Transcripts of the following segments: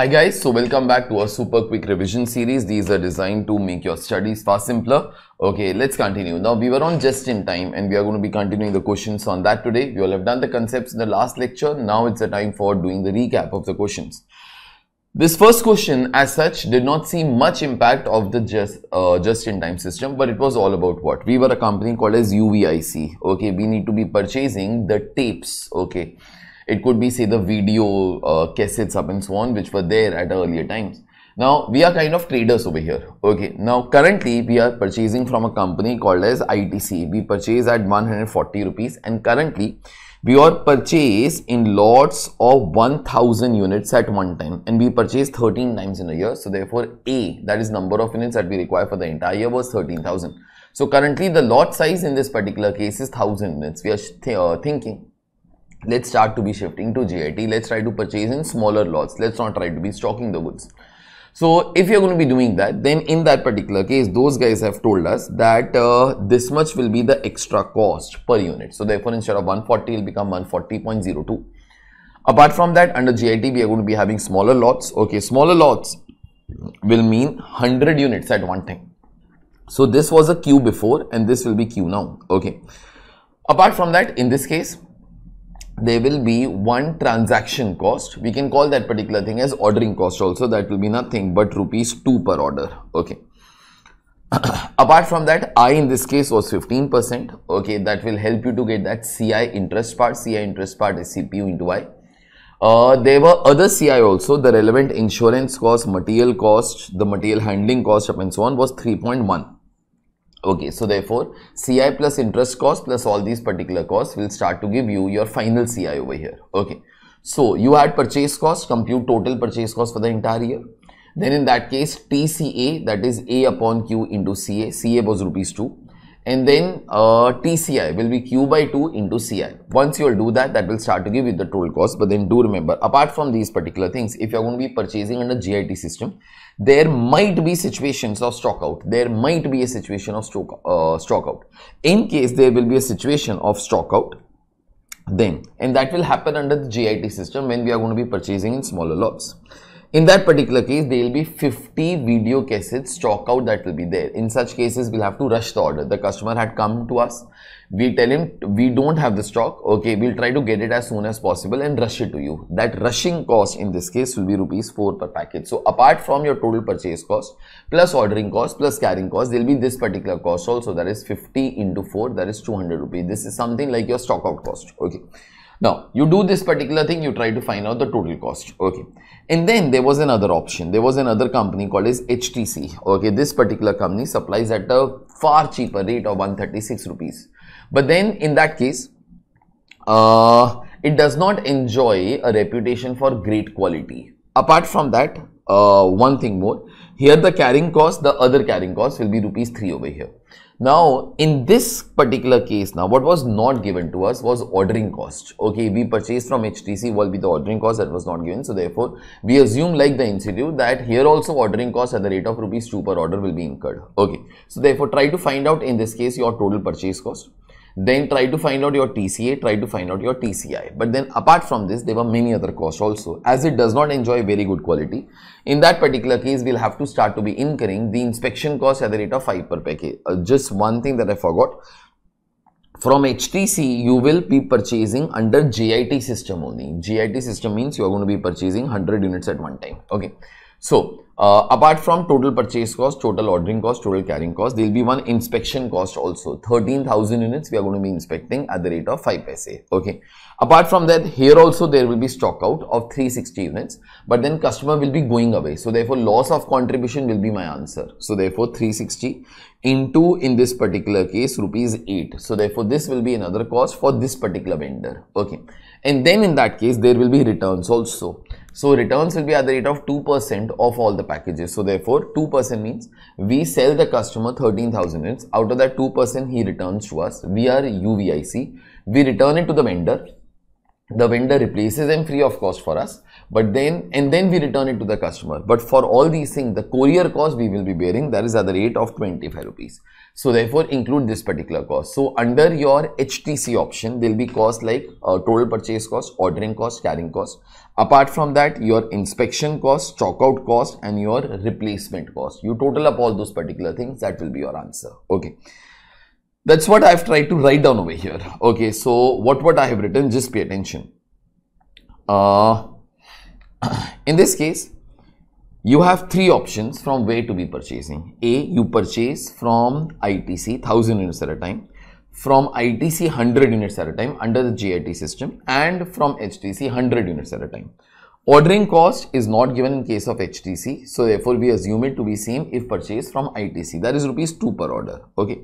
Hi guys, so welcome back to our super quick revision series. These are designed to make your studies far simpler. Okay, let's continue. Now we were on just in time and we are going to be continuing the questions on that today. We all have done the concepts in the last lecture. Now it's the time for doing the recap of the questions. This first question as such did not see much impact of the just, uh, just in time system, but it was all about what? We were a company called as UVIC. Okay, we need to be purchasing the tapes. Okay. It could be say the video uh, cassettes up and so on which were there at earlier times. Now we are kind of traders over here. Okay. Now currently we are purchasing from a company called as ITC. We purchase at 140 rupees and currently we are purchase in lots of 1000 units at one time and we purchase 13 times in a year. So therefore A that is number of units that we require for the entire year was 13,000. So currently the lot size in this particular case is 1000 units. We are th uh, thinking let's start to be shifting to GIT. Let's try to purchase in smaller lots. Let's not try to be stocking the goods. So if you're going to be doing that, then in that particular case, those guys have told us that uh, this much will be the extra cost per unit. So therefore, instead of 140, it'll become 140.02. Apart from that, under GIT, we are going to be having smaller lots. Okay, smaller lots will mean 100 units at one time. So this was a Q before and this will be Q now. Okay. Apart from that, in this case, there will be one transaction cost we can call that particular thing as ordering cost also that will be nothing but rupees 2 per order okay apart from that i in this case was 15 percent okay that will help you to get that ci interest part ci interest part is cpu into i uh, there were other CI also, the relevant insurance cost, material cost, the material handling cost and so on was 3.1. Okay, so therefore CI plus interest cost plus all these particular costs will start to give you your final CI over here. Okay, so you had purchase cost, compute total purchase cost for the entire year. Then in that case TCA that is A upon Q into CA, CA was rupees 2 and then uh, TCI will be Q by 2 into CI. Once you will do that, that will start to give you the total cost. But then do remember, apart from these particular things, if you're going to be purchasing under GIT system, there might be situations of stock out. There might be a situation of stock, uh, stock out. In case there will be a situation of stock out, then, and that will happen under the GIT system when we are going to be purchasing in smaller lots in that particular case there will be 50 video cassettes stock out that will be there in such cases we'll have to rush the order the customer had come to us we tell him we don't have the stock okay we'll try to get it as soon as possible and rush it to you that rushing cost in this case will be rupees 4 per package so apart from your total purchase cost plus ordering cost plus carrying cost there'll be this particular cost also that is 50 into 4 that is 200 rupees this is something like your stock out cost okay now, you do this particular thing, you try to find out the total cost. Okay. And then there was another option. There was another company called as HTC. Okay. This particular company supplies at a far cheaper rate of 136 rupees. But then in that case, uh, it does not enjoy a reputation for great quality. Apart from that, uh, one thing more, here the carrying cost, the other carrying cost will be rupees 3 over here. Now, in this particular case now, what was not given to us was ordering cost. Okay, we purchased from HTC will be the ordering cost that was not given. So, therefore, we assume like the institute that here also ordering cost at the rate of rupees 2 per order will be incurred. Okay, so therefore, try to find out in this case your total purchase cost. Then try to find out your TCA, try to find out your TCI. But then apart from this, there were many other costs also as it does not enjoy very good quality. In that particular case, we'll have to start to be incurring the inspection cost at the rate of 5 per package. Eh, uh, just one thing that I forgot from HTC you will be purchasing under JIT system only. JIT system means you are going to be purchasing 100 units at one time. Okay. So uh, apart from total purchase cost, total ordering cost, total carrying cost, there will be one inspection cost also. 13,000 units we are going to be inspecting at the rate of 5 paise. Okay. Apart from that, here also there will be stock out of 360 units, but then customer will be going away. So therefore, loss of contribution will be my answer. So therefore, 360 into in this particular case rupees 8. So therefore, this will be another cost for this particular vendor. Okay. And then in that case, there will be returns also. So returns will be at the rate of 2% of all the packages. So therefore 2% means we sell the customer 13,000 units. Out of that 2% he returns to us. We are UVIC. We return it to the vendor. The vendor replaces them free of cost for us. But then and then we return it to the customer. But for all these things the courier cost we will be bearing that is at the rate of 25 rupees. So therefore include this particular cost. So under your HTC option, there'll be costs like uh, total purchase cost, ordering cost, carrying cost. Apart from that, your inspection cost, stockout out cost and your replacement cost. You total up all those particular things. That will be your answer. Okay. That's what I've tried to write down over here. Okay. So what, what I have written, just pay attention. Uh, in this case, you have three options from where to be purchasing. A, you purchase from ITC 1000 units at a time, from ITC 100 units at a time under the JIT system and from HTC 100 units at a time. Ordering cost is not given in case of HTC. So therefore, we assume it to be same if purchased from ITC that is rupees 2 per order. Okay.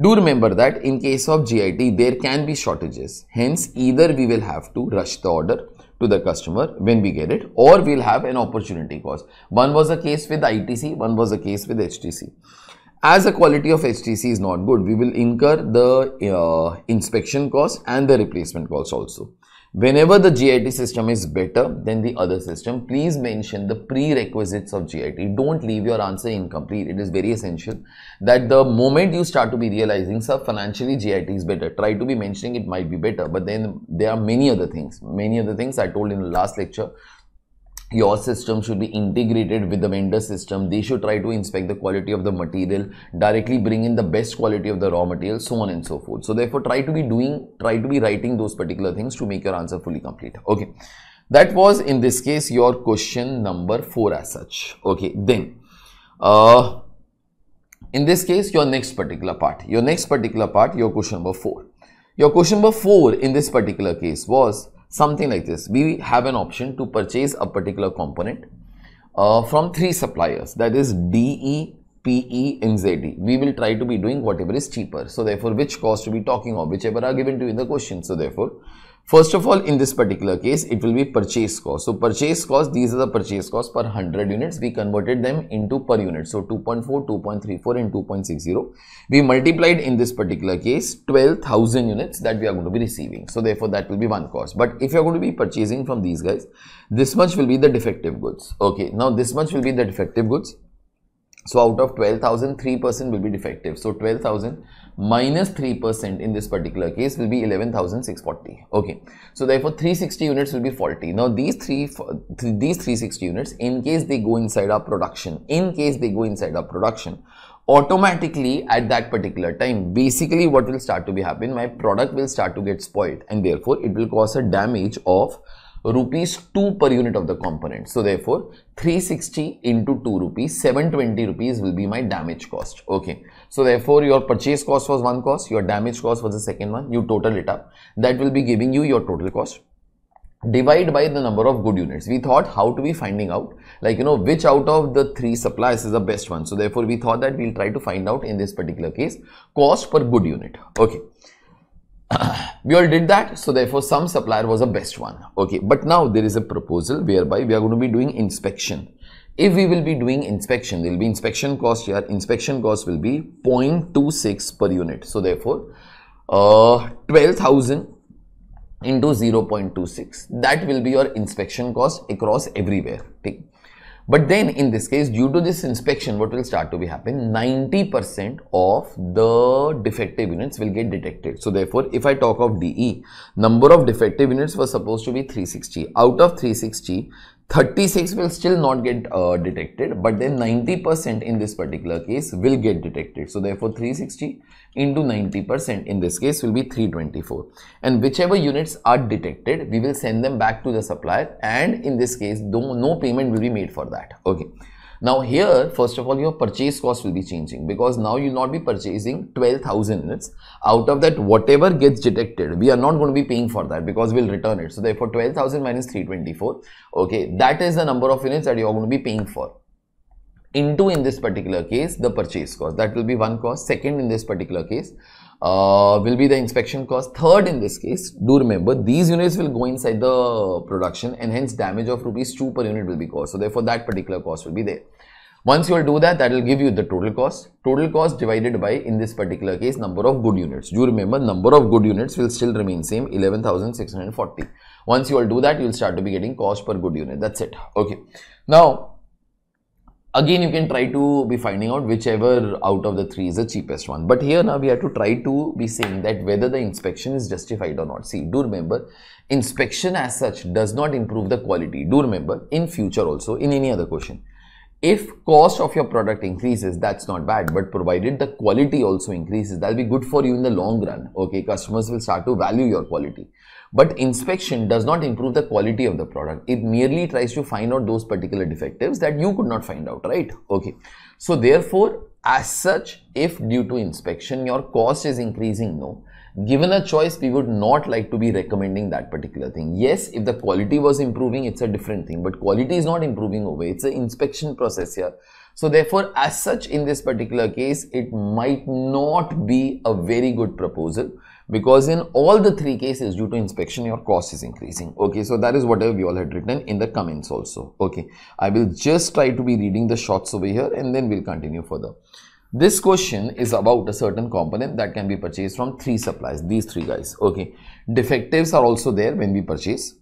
Do remember that in case of GIT, there can be shortages. Hence, either we will have to rush the order to the customer when we get it or we'll have an opportunity cost. One was a case with ITC, one was a case with HTC. As the quality of HTC is not good, we will incur the uh, inspection cost and the replacement cost also. Whenever the GIT system is better than the other system, please mention the prerequisites of GIT. Don't leave your answer incomplete. It is very essential that the moment you start to be realizing, sir, financially GIT is better. Try to be mentioning it might be better, but then there are many other things. Many other things I told in the last lecture your system should be integrated with the vendor system they should try to inspect the quality of the material directly bring in the best quality of the raw material so on and so forth so therefore try to be doing try to be writing those particular things to make your answer fully complete okay that was in this case your question number 4 as such okay then uh, in this case your next particular part your next particular part your question number 4 your question number 4 in this particular case was something like this we have an option to purchase a particular component uh, from three suppliers that is DE PE and ZD. We will try to be doing whatever is cheaper. So therefore, which cost to be talking of, whichever are given to you in the question. So therefore, First of all, in this particular case, it will be purchase cost. So purchase cost, these are the purchase cost per 100 units. We converted them into per unit. So 2.4, 2.34 and 2.60. We multiplied in this particular case 12,000 units that we are going to be receiving. So therefore, that will be one cost. But if you are going to be purchasing from these guys, this much will be the defective goods. Okay, now this much will be the defective goods. So out of 12,000, 3% will be defective. So 12,000 minus 3% in this particular case will be 11,640. Okay. So therefore 360 units will be faulty. Now these three, th these 360 units, in case they go inside our production, in case they go inside our production, automatically at that particular time, basically what will start to be happen, my product will start to get spoiled and therefore it will cause a damage of rupees 2 per unit of the component. So therefore 360 into 2 rupees 720 rupees will be my damage cost. Okay. So therefore your purchase cost was one cost, your damage cost was the second one. You total it up. That will be giving you your total cost divide by the number of good units we thought how to be finding out like you know which out of the three supplies is the best one so therefore we thought that we'll try to find out in this particular case cost per good unit okay we all did that so therefore some supplier was the best one okay but now there is a proposal whereby we are going to be doing inspection if we will be doing inspection there will be inspection cost here inspection cost will be 0.26 per unit so therefore uh 12000 into 0.26 that will be your inspection cost across everywhere okay? But then in this case, due to this inspection, what will start to be happen? 90% of the defective units will get detected. So therefore, if I talk of DE, number of defective units was supposed to be 360. Out of 360, 36 will still not get uh, detected but then 90% in this particular case will get detected so therefore 360 into 90% in this case will be 324 and whichever units are detected we will send them back to the supplier and in this case no, no payment will be made for that okay now here, first of all, your purchase cost will be changing because now you'll not be purchasing 12,000 units. Out of that, whatever gets detected, we are not going to be paying for that because we'll return it. So therefore, 12,000 minus 324, okay, that is the number of units that you're going to be paying for into in this particular case the purchase cost that will be one cost second in this particular case uh, will be the inspection cost. Third in this case, do remember these units will go inside the production and hence damage of rupees 2 per unit will be caused. So therefore that particular cost will be there. Once you will do that, that will give you the total cost. Total cost divided by, in this particular case, number of good units. Do you remember, number of good units will still remain same, 11,640. Once you will do that, you will start to be getting cost per good unit. That's it. Okay. Now, again you can try to be finding out whichever out of the three is the cheapest one but here now we have to try to be saying that whether the inspection is justified or not see do remember inspection as such does not improve the quality do remember in future also in any other question if cost of your product increases that's not bad but provided the quality also increases that'll be good for you in the long run okay customers will start to value your quality but inspection does not improve the quality of the product. It merely tries to find out those particular defectives that you could not find out, right? Okay. So therefore, as such, if due to inspection your cost is increasing, no. Given a choice, we would not like to be recommending that particular thing. Yes, if the quality was improving, it's a different thing, but quality is not improving over. It's an inspection process here. So therefore, as such in this particular case, it might not be a very good proposal because in all the three cases due to inspection your cost is increasing okay so that is whatever we all had written in the comments also okay i will just try to be reading the shots over here and then we'll continue further this question is about a certain component that can be purchased from three suppliers these three guys okay defectives are also there when we purchase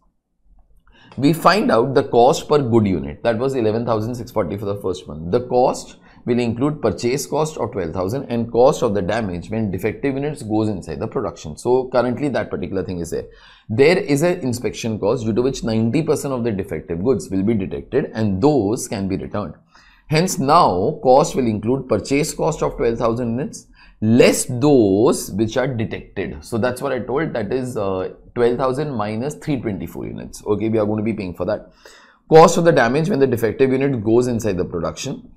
we find out the cost per good unit that was 11640 for the first one the cost will include purchase cost of 12,000 and cost of the damage when defective units goes inside the production. So currently that particular thing is there. There is an inspection cost due to which 90% of the defective goods will be detected and those can be returned. Hence now cost will include purchase cost of 12,000 units less those which are detected. So that's what I told that is uh, 12,000 minus 324 units. Okay, we are going to be paying for that. Cost of the damage when the defective unit goes inside the production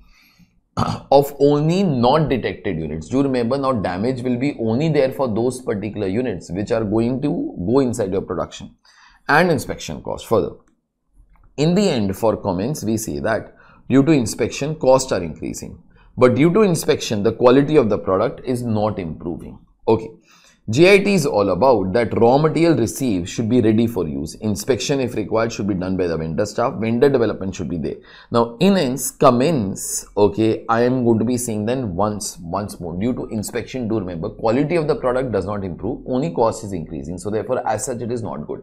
of only not detected units. Do you remember now damage will be only there for those particular units which are going to go inside your production and inspection cost further. In the end for comments we say that due to inspection costs are increasing but due to inspection the quality of the product is not improving. Okay. GIT is all about that raw material received should be ready for use. Inspection if required should be done by the vendor staff. Vendor development should be there. Now innings commence, okay, I am going to be saying then once, once more. Due to inspection, do remember quality of the product does not improve, only cost is increasing. So therefore as such it is not good.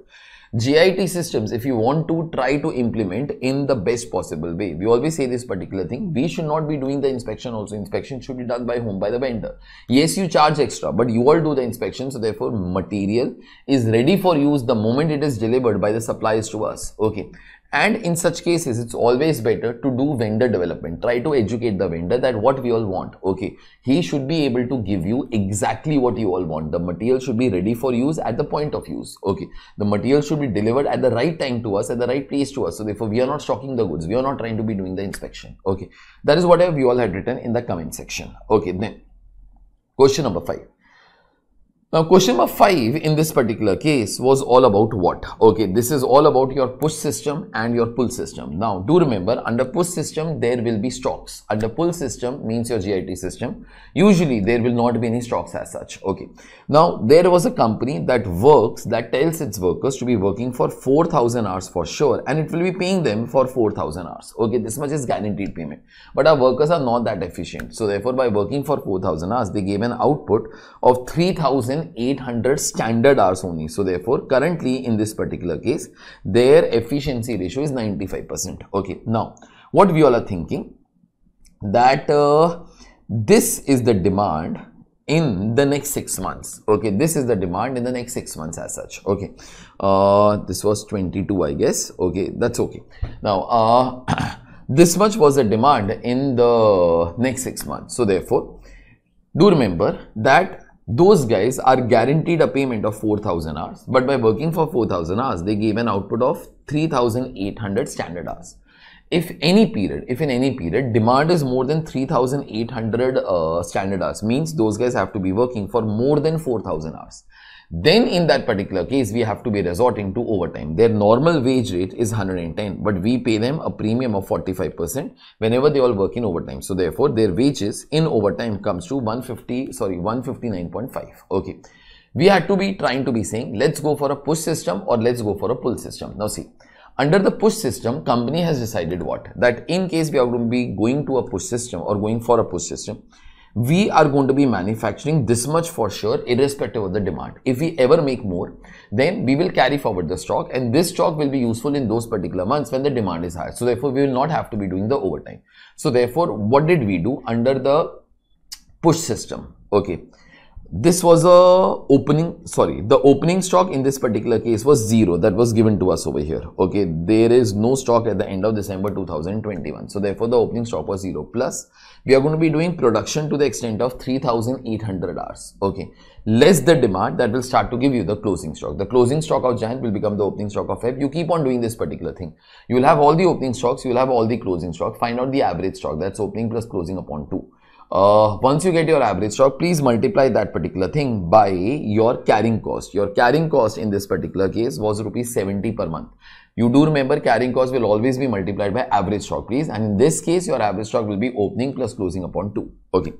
GIT systems, if you want to try to implement in the best possible way, we always say this particular thing, we should not be doing the inspection also. Inspection should be done by whom? By the vendor. Yes, you charge extra, but you all do the inspection. So therefore, material is ready for use the moment it is delivered by the suppliers to us. Okay. And in such cases, it's always better to do vendor development. Try to educate the vendor that what we all want. Okay, he should be able to give you exactly what you all want. The material should be ready for use at the point of use. Okay, the material should be delivered at the right time to us, at the right place to us. So therefore, we are not stocking the goods. We are not trying to be doing the inspection. Okay, that is whatever you all had written in the comment section. Okay, then question number five. Now question number 5 in this particular case was all about what? Okay, this is all about your push system and your pull system. Now do remember under push system there will be stocks. Under pull system means your GIT system. Usually there will not be any stocks as such. Okay. Now there was a company that works that tells its workers to be working for 4000 hours for sure and it will be paying them for 4000 hours. Okay, this much is guaranteed payment. But our workers are not that efficient. So therefore by working for 4000 hours they gave an output of 3000 800 standard hours only. So therefore, currently in this particular case, their efficiency ratio is 95%. Okay. Now, what we all are thinking that uh, this is the demand in the next six months okay this is the demand in the next six months as such okay uh, this was 22 i guess okay that's okay now uh, this much was the demand in the next six months so therefore do remember that those guys are guaranteed a payment of 4000 hours but by working for 4000 hours they gave an output of 3800 standard hours if any period if in any period demand is more than 3800 uh, standard hours means those guys have to be working for more than 4000 hours then in that particular case we have to be resorting to overtime their normal wage rate is 110 but we pay them a premium of 45% whenever they all work in overtime so therefore their wages in overtime comes to 150 sorry 159.5 okay we had to be trying to be saying let's go for a push system or let's go for a pull system now see under the push system company has decided what that in case we are going to be going to a push system or going for a push system we are going to be manufacturing this much for sure irrespective of the demand if we ever make more then we will carry forward the stock and this stock will be useful in those particular months when the demand is high so therefore we will not have to be doing the overtime so therefore what did we do under the push system okay this was a opening sorry the opening stock in this particular case was zero that was given to us over here okay there is no stock at the end of december 2021 so therefore the opening stock was zero plus we are going to be doing production to the extent of 3800 hours okay less the demand that will start to give you the closing stock the closing stock of giant will become the opening stock of feb you keep on doing this particular thing you will have all the opening stocks you will have all the closing stock find out the average stock that's opening plus closing upon 2 uh, once you get your average stock, please multiply that particular thing by your carrying cost. Your carrying cost in this particular case was rupees 70 per month. You do remember carrying cost will always be multiplied by average stock, please. And in this case, your average stock will be opening plus closing upon 2. Okay.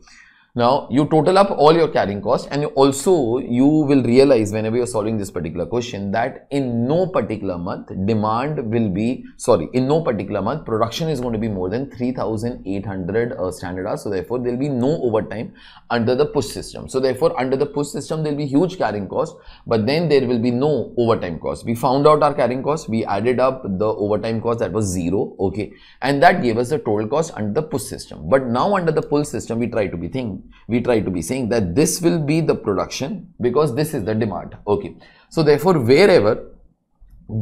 Now you total up all your carrying costs and you also you will realize whenever you're solving this particular question that in no particular month demand will be sorry in no particular month production is going to be more than 3800 uh, standard hours so therefore there'll be no overtime under the push system so therefore under the push system there'll be huge carrying cost but then there will be no overtime cost we found out our carrying cost we added up the overtime cost that was zero okay and that gave us the total cost under the push system but now under the pull system we try to be thinking we try to be saying that this will be the production because this is the demand okay so therefore wherever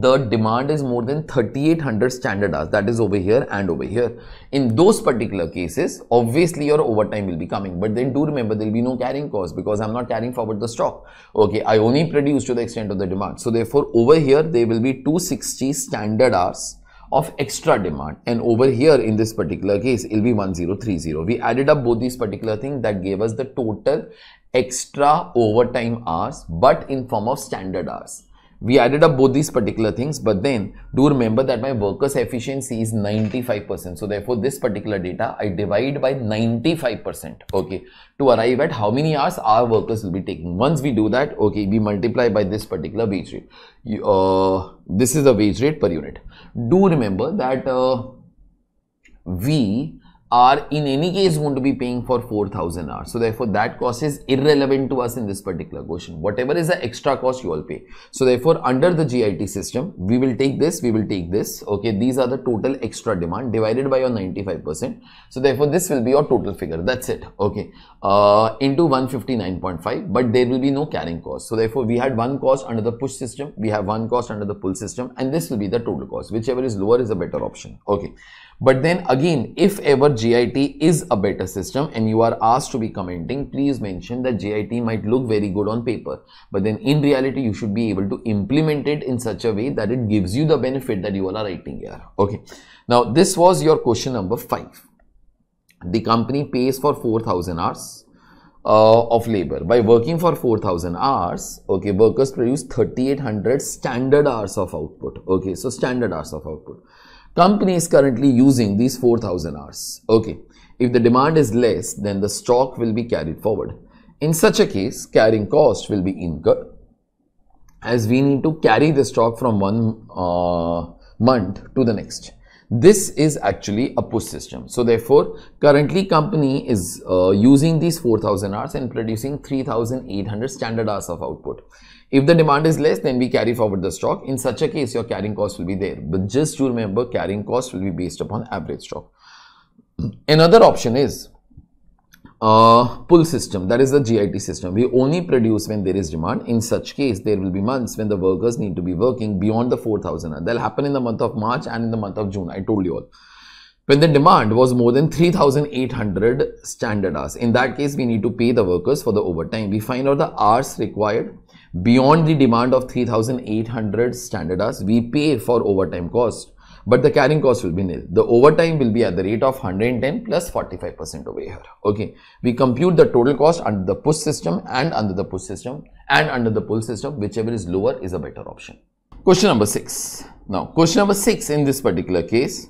the demand is more than 3800 standard hours that is over here and over here in those particular cases obviously your overtime will be coming but then do remember there will be no carrying cost because i'm not carrying forward the stock okay i only produce to the extent of the demand so therefore over here there will be 260 standard hours of extra demand and over here in this particular case it'll be 1030 we added up both these particular things that gave us the total extra overtime hours but in form of standard hours we added up both these particular things but then do remember that my workers efficiency is 95% so therefore this particular data I divide by 95% okay to arrive at how many hours our workers will be taking once we do that okay we multiply by this particular wage rate you, uh, this is the wage rate per unit do remember that uh, we are in any case going to be paying for 4000 hours. So therefore that cost is irrelevant to us in this particular question. Whatever is the extra cost you all pay. So therefore under the GIT system, we will take this, we will take this. Okay, these are the total extra demand divided by your 95%. So therefore this will be your total figure. That's it. Okay, uh, into 159.5, but there will be no carrying cost. So therefore we had one cost under the push system, we have one cost under the pull system and this will be the total cost. Whichever is lower is a better option. Okay. But then again, if ever GIT is a better system and you are asked to be commenting, please mention that GIT might look very good on paper. But then in reality, you should be able to implement it in such a way that it gives you the benefit that you are writing here. Okay. Now, this was your question number five. The company pays for 4,000 hours. Uh, of labor. By working for 4000 hours, okay, workers produce 3800 standard hours of output. Okay, so standard hours of output. Company is currently using these 4000 hours. Okay. If the demand is less, then the stock will be carried forward. In such a case, carrying cost will be incurred as we need to carry the stock from one uh, month to the next. This is actually a push system. So therefore, currently company is uh, using these 4000 hours and producing 3800 standard hours of output. If the demand is less, then we carry forward the stock. In such a case, your carrying cost will be there. But just to remember, carrying cost will be based upon average stock. Another option is uh, pull system, that is the GIT system. We only produce when there is demand. In such case, there will be months when the workers need to be working beyond the 4,000. That'll happen in the month of March and in the month of June. I told you all when the demand was more than 3800 standard hours. In that case, we need to pay the workers for the overtime. We find out the hours required Beyond the demand of 3,800 standard hours, we pay for overtime cost, but the carrying cost will be nil. The overtime will be at the rate of 110 plus 45% over here. Okay, we compute the total cost under the push system and under the push system and under the pull system, whichever is lower is a better option. Question number 6. Now, question number 6 in this particular case,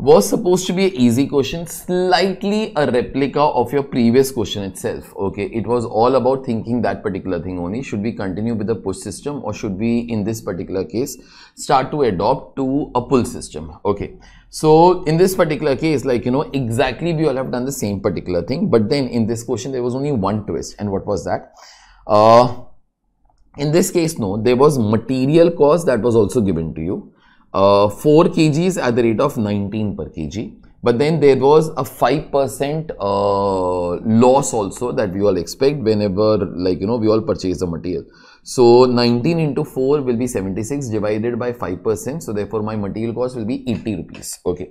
was supposed to be an easy question, slightly a replica of your previous question itself. Okay, it was all about thinking that particular thing only. Should we continue with the push system or should we, in this particular case, start to adopt to a pull system? Okay, so in this particular case, like, you know, exactly we all have done the same particular thing. But then in this question, there was only one twist. And what was that? Uh, in this case, no, there was material cost that was also given to you uh, 4 kgs at the rate of 19 per kg. But then there was a 5% uh, loss also that we all expect whenever like, you know, we all purchase the material. So 19 into 4 will be 76 divided by 5%. So therefore my material cost will be 80 rupees. Okay.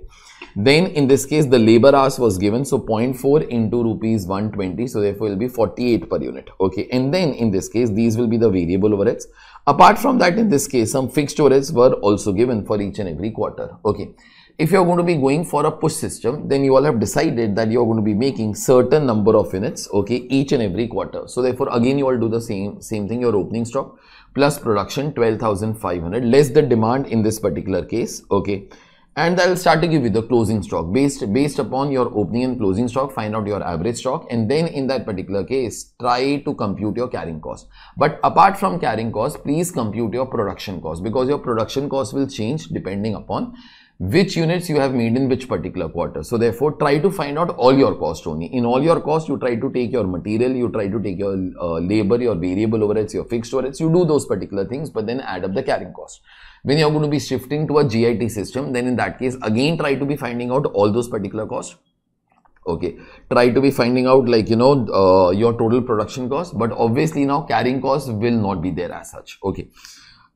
Then in this case the labor hours was given. So 0.4 into rupees 120. So therefore it will be 48 per unit. Okay. And then in this case these will be the variable overheads. Apart from that, in this case, some fixed orders were also given for each and every quarter. Okay. If you're going to be going for a push system, then you all have decided that you're going to be making certain number of units, okay, each and every quarter. So therefore, again, you all do the same, same thing, your opening stock plus production 12,500 less the demand in this particular case, okay and that will start to give you the closing stock based based upon your opening and closing stock find out your average stock and then in that particular case try to compute your carrying cost but apart from carrying cost please compute your production cost because your production cost will change depending upon which units you have made in which particular quarter so therefore try to find out all your cost only in all your cost you try to take your material you try to take your uh, labor your variable overheads your fixed overheads you do those particular things but then add up the carrying cost when you're going to be shifting to a GIT system, then in that case, again, try to be finding out all those particular costs. Okay, try to be finding out like, you know, uh, your total production cost, but obviously now carrying costs will not be there as such. Okay.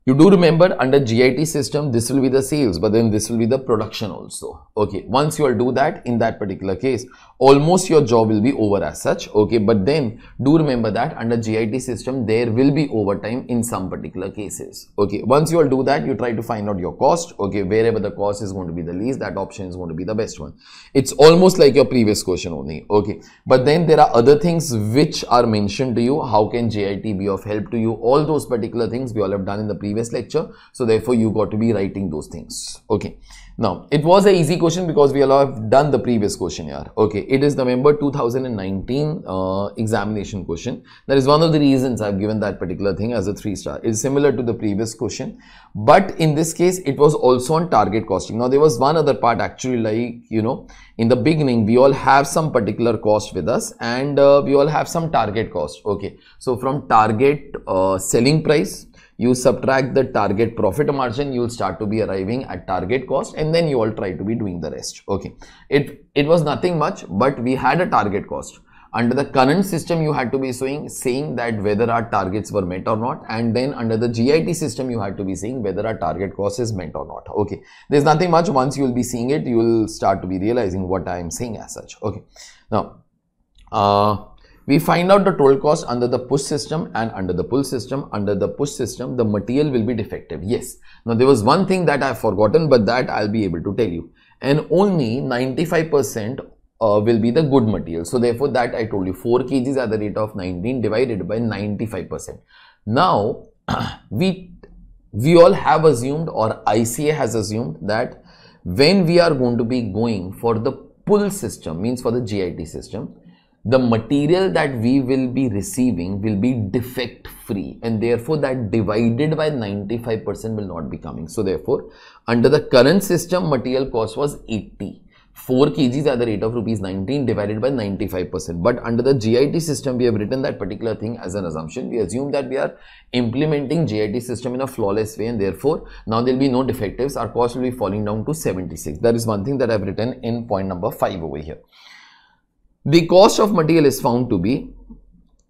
You do remember under GIT system, this will be the sales, but then this will be the production also. Okay, once you all do that in that particular case, almost your job will be over as such. Okay, but then do remember that under GIT system, there will be overtime in some particular cases. Okay, once you all do that, you try to find out your cost. Okay, wherever the cost is going to be the least, that option is going to be the best one. It's almost like your previous question only. Okay, but then there are other things which are mentioned to you. How can GIT be of help to you? All those particular things we all have done in the previous previous lecture. So therefore, you got to be writing those things. Okay. Now, it was an easy question because we all have done the previous question here. Okay. It is November 2019 uh, examination question. That is one of the reasons I've given that particular thing as a three star. It's similar to the previous question. But in this case, it was also on target costing. Now, there was one other part actually like, you know, in the beginning, we all have some particular cost with us and uh, we all have some target cost. Okay. So, from target uh, selling price you subtract the target profit margin you'll start to be arriving at target cost and then you all try to be doing the rest okay it it was nothing much but we had a target cost under the current system you had to be saying saying that whether our targets were met or not and then under the git system you had to be saying whether our target cost is met or not okay there's nothing much once you'll be seeing it you'll start to be realizing what i am saying as such okay now uh we find out the toll cost under the push system and under the pull system. Under the push system, the material will be defective. Yes. Now, there was one thing that I've forgotten, but that I'll be able to tell you. And only 95% uh, will be the good material. So, therefore, that I told you 4 kgs at the rate of 19 divided by 95%. Now, we, we all have assumed or ICA has assumed that when we are going to be going for the pull system means for the GIT system, the material that we will be receiving will be defect free and therefore that divided by 95% will not be coming. So therefore, under the current system, material cost was 80. 4 kgs at the rate of rupees 19 divided by 95%. But under the GIT system, we have written that particular thing as an assumption. We assume that we are implementing GIT system in a flawless way and therefore now there will be no defectives. Our cost will be falling down to 76. That is one thing that I have written in point number 5 over here the cost of material is found to be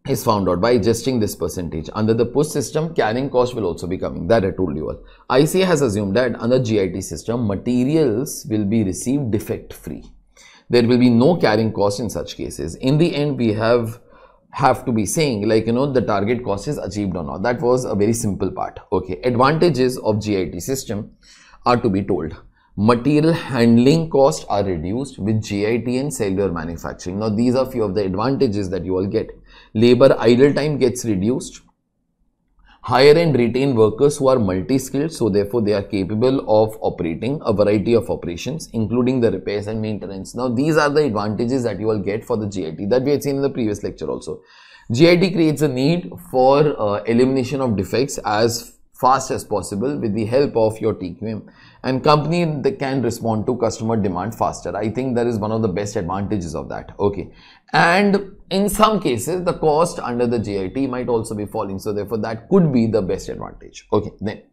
is found out by adjusting this percentage. Under the push system, carrying cost will also be coming. That I told you all. ICA has assumed that under GIT system, materials will be received defect free. There will be no carrying cost in such cases. In the end, we have have to be saying like you know the target cost is achieved or not. That was a very simple part. Okay. Advantages of GIT system are to be told. Material handling costs are reduced with JIT and cellular manufacturing. Now, these are few of the advantages that you all get. Labor idle time gets reduced. Hire and retain workers who are multi-skilled, so therefore they are capable of operating a variety of operations, including the repairs and maintenance. Now, these are the advantages that you all get for the JIT that we had seen in the previous lecture also. JIT creates a need for uh, elimination of defects as fast as possible with the help of your TQM and company that can respond to customer demand faster. I think that is one of the best advantages of that. Okay. And in some cases, the cost under the JIT might also be falling. So therefore, that could be the best advantage. Okay. Then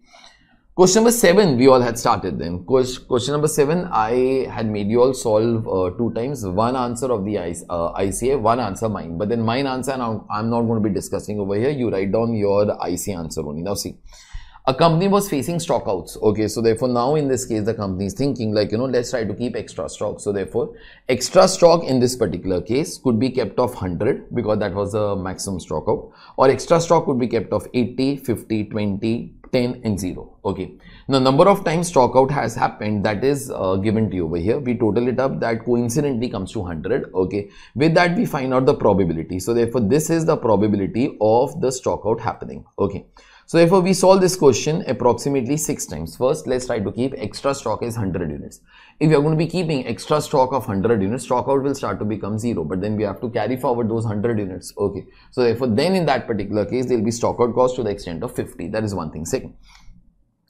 question number seven, we all had started then. Question number seven, I had made you all solve uh, two times, one answer of the ICA, uh, one answer mine. But then mine answer, I'm not going to be discussing over here. You write down your IC answer only. Now see a company was facing stockouts okay so therefore now in this case the company is thinking like you know let's try to keep extra stock so therefore extra stock in this particular case could be kept of 100 because that was the maximum stockout or extra stock could be kept of 80 50 20 10 and 0 okay the number of times stockout has happened that is uh, given to you over here. We total it up that coincidentally comes to 100. Okay. With that, we find out the probability. So, therefore, this is the probability of the stockout happening. Okay. So, therefore, we solve this question approximately 6 times. First, let's try to keep extra stock is 100 units. If you are going to be keeping extra stock of 100 units, stock out will start to become 0. But then we have to carry forward those 100 units. Okay. So, therefore, then in that particular case, there will be stock out cost to the extent of 50. That is one thing. Second,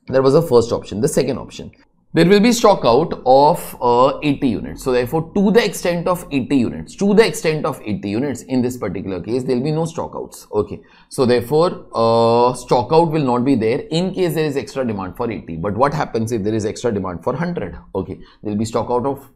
that was the first option the second option there will be stock out of uh, 80 units. So therefore, to the extent of 80 units, to the extent of 80 units in this particular case, there will be no stock outs. Okay. So therefore, uh, stock out will not be there in case there is extra demand for 80. But what happens if there is extra demand for 100? Okay. There will be stock out of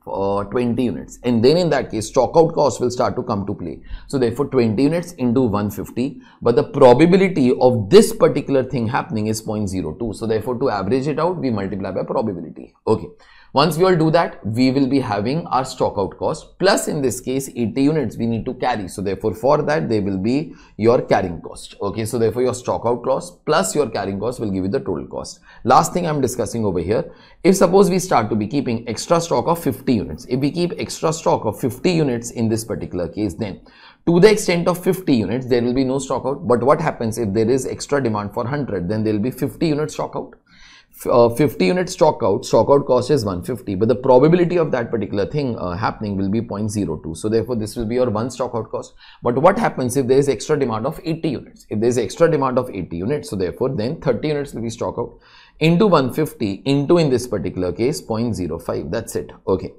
uh, 20 units. And then in that case, stock out cost will start to come to play. So therefore, 20 units into 150. But the probability of this particular thing happening is 0.02. So therefore, to average it out, we multiply by probability okay once we all do that we will be having our stockout cost plus in this case 80 units we need to carry so therefore for that they will be your carrying cost okay so therefore your stockout cost plus your carrying cost will give you the total cost last thing i'm discussing over here if suppose we start to be keeping extra stock of 50 units if we keep extra stock of 50 units in this particular case then to the extent of 50 units there will be no stockout but what happens if there is extra demand for 100 then there will be 50 stock stockout uh, 50 unit stock out, stock out cost is 150, but the probability of that particular thing uh, happening will be 0.02. So therefore, this will be your one stock out cost. But what happens if there is extra demand of 80 units? If there is extra demand of 80 units, so therefore then 30 units will be stock out into 150 into in this particular case 0.05. That's it. Okay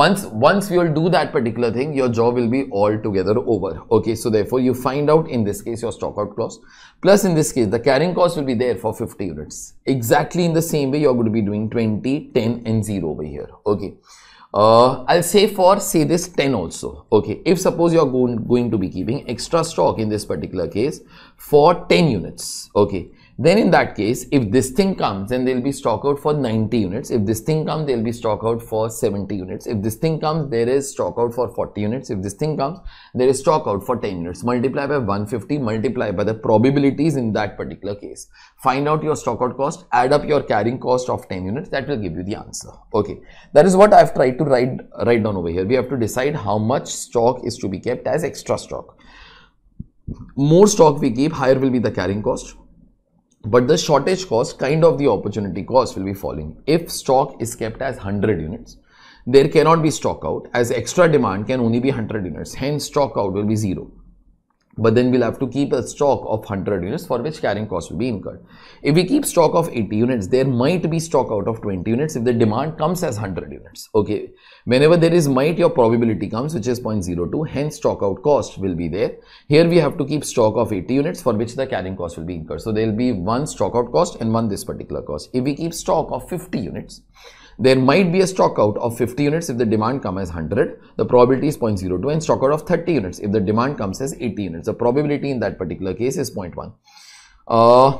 once once you'll do that particular thing your job will be altogether over okay so therefore you find out in this case your stock out clause plus in this case the carrying cost will be there for 50 units exactly in the same way you're going to be doing 20 10 and 0 over here okay uh, I'll say for say this 10 also okay if suppose you're going, going to be keeping extra stock in this particular case for 10 units okay then in that case if this thing comes then they'll be stock out for 90 units if this thing comes they'll be stock out for 70 units if this thing comes there is stock out for 40 units if this thing comes there is stock out for 10 units multiply by 150 multiply by the probabilities in that particular case find out your stock out cost add up your carrying cost of 10 units that will give you the answer okay that is what i've tried to write write down over here we have to decide how much stock is to be kept as extra stock more stock we keep higher will be the carrying cost but the shortage cost kind of the opportunity cost will be falling if stock is kept as 100 units there cannot be stock out as extra demand can only be 100 units hence stock out will be zero but then we'll have to keep a stock of 100 units for which carrying cost will be incurred. If we keep stock of 80 units, there might be stock out of 20 units if the demand comes as 100 units. Okay, whenever there is might, your probability comes, which is 0.02, hence stock out cost will be there. Here we have to keep stock of 80 units for which the carrying cost will be incurred. So there will be one stock out cost and one this particular cost. If we keep stock of 50 units, there might be a stockout of 50 units if the demand comes as 100. The probability is 0.02 and stockout of 30 units if the demand comes as 80 units. The probability in that particular case is 0.1. Uh,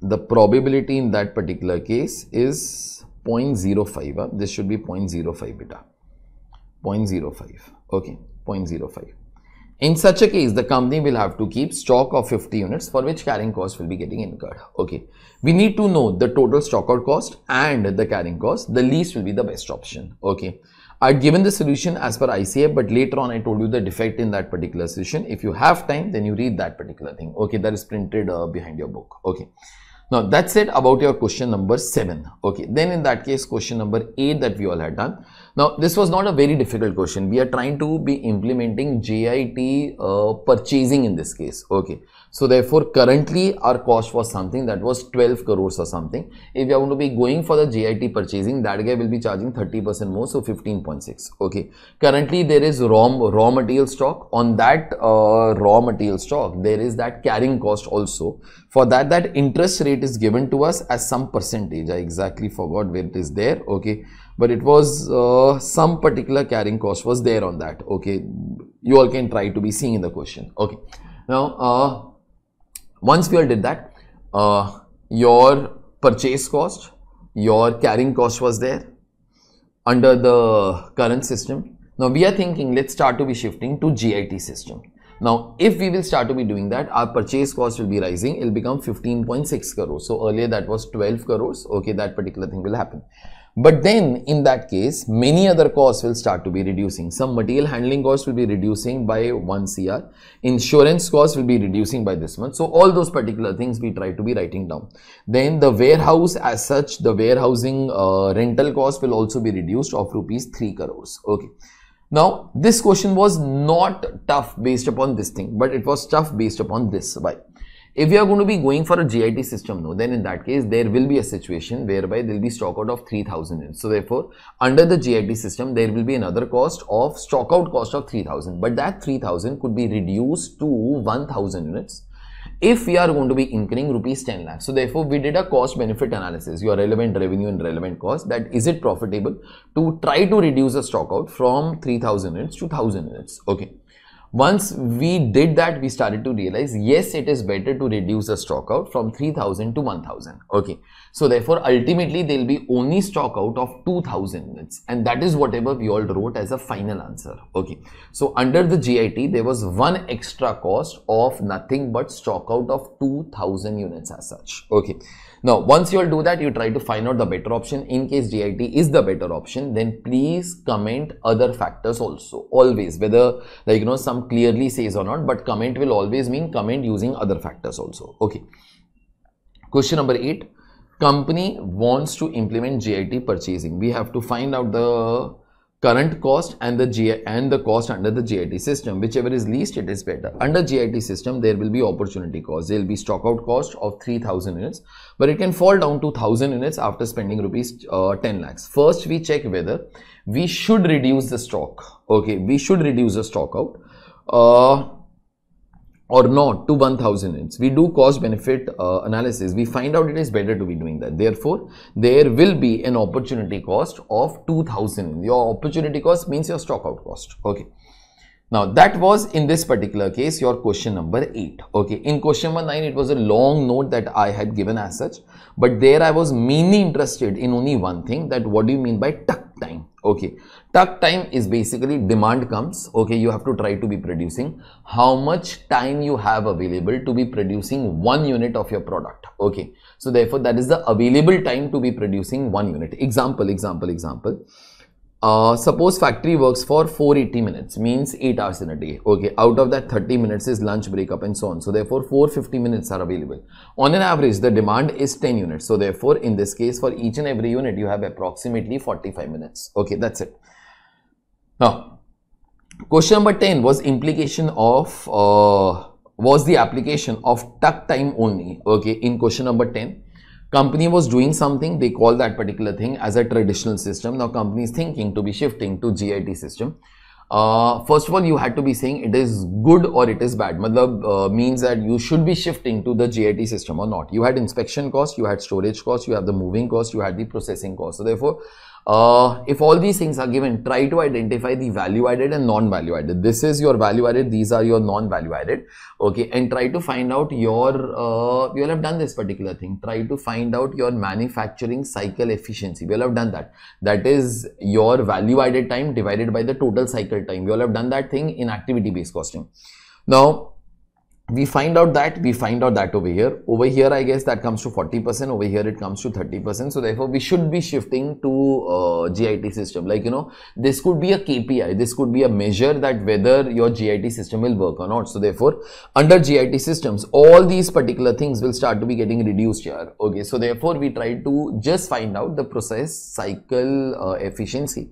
the probability in that particular case is 0.05. this should be 0.05 beta. 0.05. Okay, 0.05. In such a case, the company will have to keep stock of 50 units for which carrying cost will be getting incurred. Okay. We need to know the total stock out cost and the carrying cost. The least will be the best option. Okay. I'd given the solution as per ICF, but later on I told you the defect in that particular solution. If you have time, then you read that particular thing. Okay. That is printed uh, behind your book. Okay. Now that's it about your question number 7. Okay. Then in that case, question number 8 that we all had done now, this was not a very difficult question. We are trying to be implementing JIT uh, purchasing in this case. Okay. So, therefore, currently our cost was something that was 12 crores or something. If you are going to be going for the JIT purchasing, that guy will be charging 30% more. So, 15.6. Okay. Currently, there is raw, raw material stock. On that uh, raw material stock, there is that carrying cost also. For that, that interest rate is given to us as some percentage. I exactly forgot where it is there. Okay but it was uh, some particular carrying cost was there on that okay you all can try to be seeing in the question okay now uh, once we all did that uh, your purchase cost your carrying cost was there under the current system now we are thinking let's start to be shifting to GIT system now, if we will start to be doing that, our purchase cost will be rising. It'll become 15.6 crores. So earlier that was 12 crores. Okay, that particular thing will happen. But then in that case, many other costs will start to be reducing. Some material handling costs will be reducing by 1 CR. Insurance costs will be reducing by this much. So all those particular things we try to be writing down. Then the warehouse as such, the warehousing uh, rental cost will also be reduced of rupees 3 crores. Okay. Now this question was not tough based upon this thing, but it was tough based upon this. Why? If you are going to be going for a GIT system, no, then in that case, there will be a situation whereby there will be stock out of 3000 units. So therefore, under the GIT system, there will be another cost of stock out cost of 3000, but that 3000 could be reduced to 1000 units if we are going to be incurring rupees 10 lakhs. So therefore, we did a cost benefit analysis, your relevant revenue and relevant cost that is it profitable to try to reduce the stock out from 3000 units to 1000 units. Okay. Once we did that, we started to realize, yes, it is better to reduce the stock out from 3000 to 1000. Okay. So therefore, ultimately, there'll be only stock out of 2000 units. And that is whatever we all wrote as a final answer. Okay. So under the GIT, there was one extra cost of nothing but stock out of 2000 units as such. Okay. Now, once you'll do that, you try to find out the better option. In case GIT is the better option, then please comment other factors also. Always, whether like, you know, some clearly says or not, but comment will always mean comment using other factors also. Okay. Question number eight, company wants to implement GIT purchasing. We have to find out the current cost and the G and the cost under the GIT system. Whichever is least, it is better. Under GIT system, there will be opportunity cost. There will be stockout cost of 3000 units, but it can fall down to 1000 units after spending rupees uh, 10 lakhs. First, we check whether we should reduce the stock. Okay, we should reduce the stockout. Uh, or not to 1000 units we do cost benefit uh, analysis we find out it is better to be doing that therefore there will be an opportunity cost of 2000 your opportunity cost means your stock out cost okay now that was in this particular case your question number 8. Okay, in question number 9 it was a long note that I had given as such. But there I was mainly interested in only one thing that what do you mean by tuck time? Okay, Tuck time is basically demand comes, okay, you have to try to be producing how much time you have available to be producing one unit of your product, okay. So therefore, that is the available time to be producing one unit. Example, example, example. Uh, suppose factory works for 480 minutes means 8 hours in a day okay out of that 30 minutes is lunch break up and so on so therefore 450 minutes are available on an average the demand is 10 units so therefore in this case for each and every unit you have approximately 45 minutes okay that's it now, question number 10 was implication of, uh, was the application of tuck time only, okay, in question number 10 company was doing something they call that particular thing as a traditional system now company is thinking to be shifting to git system uh, first of all you had to be saying it is good or it is bad matlab uh, means that you should be shifting to the git system or not you had inspection cost you had storage cost you have the moving cost you had the processing cost so therefore uh, if all these things are given, try to identify the value added and non-value added. This is your value added, these are your non-value added. Okay, and try to find out your, uh, you'll have done this particular thing. Try to find out your manufacturing cycle efficiency. We will have done that. That is your value added time divided by the total cycle time. You'll have done that thing in activity based costing. Now, we find out that we find out that over here over here i guess that comes to 40% over here it comes to 30% so therefore we should be shifting to uh, git system like you know this could be a kpi this could be a measure that whether your git system will work or not so therefore under git systems all these particular things will start to be getting reduced here okay so therefore we try to just find out the process cycle uh, efficiency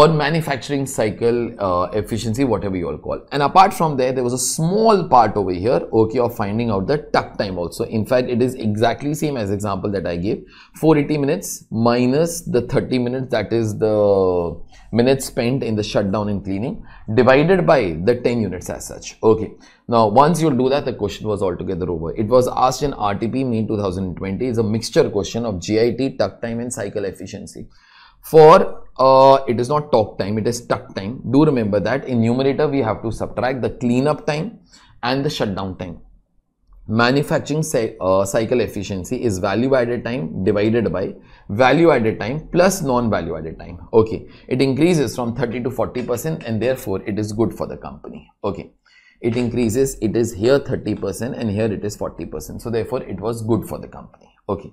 or manufacturing cycle uh, efficiency, whatever you all call. And apart from there, there was a small part over here, okay, of finding out the tuck time also. In fact, it is exactly same as example that I gave, 480 minutes minus the 30 minutes, that is the minutes spent in the shutdown and cleaning, divided by the 10 units as such, okay. Now, once you do that, the question was altogether over. It was asked in RTP May 2020. It's a mixture question of GIT, tuck time and cycle efficiency for uh, it is not talk time it is tuck time do remember that in numerator we have to subtract the cleanup time and the shutdown time manufacturing uh, cycle efficiency is value added time divided by value added time plus non value added time okay it increases from 30 to 40 percent and therefore it is good for the company okay it increases it is here 30 percent and here it is 40 percent so therefore it was good for the company okay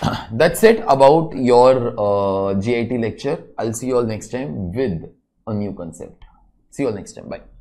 that's it about your uh, GIT lecture. I'll see you all next time with a new concept. See you all next time. Bye.